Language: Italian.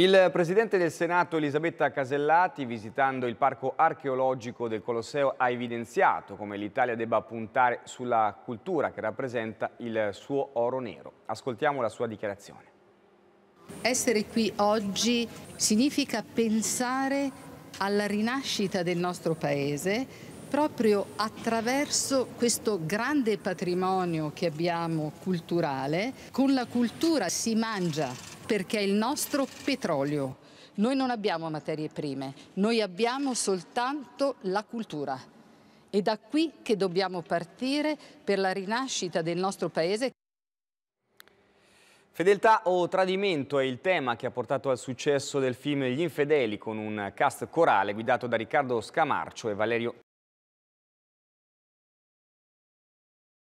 Il presidente del Senato Elisabetta Casellati, visitando il parco archeologico del Colosseo, ha evidenziato come l'Italia debba puntare sulla cultura che rappresenta il suo oro nero. Ascoltiamo la sua dichiarazione. Essere qui oggi significa pensare alla rinascita del nostro paese proprio attraverso questo grande patrimonio che abbiamo culturale. Con la cultura si mangia perché è il nostro petrolio. Noi non abbiamo materie prime, noi abbiamo soltanto la cultura. È da qui che dobbiamo partire per la rinascita del nostro paese. Fedeltà o tradimento è il tema che ha portato al successo del film Gli infedeli con un cast corale guidato da Riccardo Scamarcio e Valerio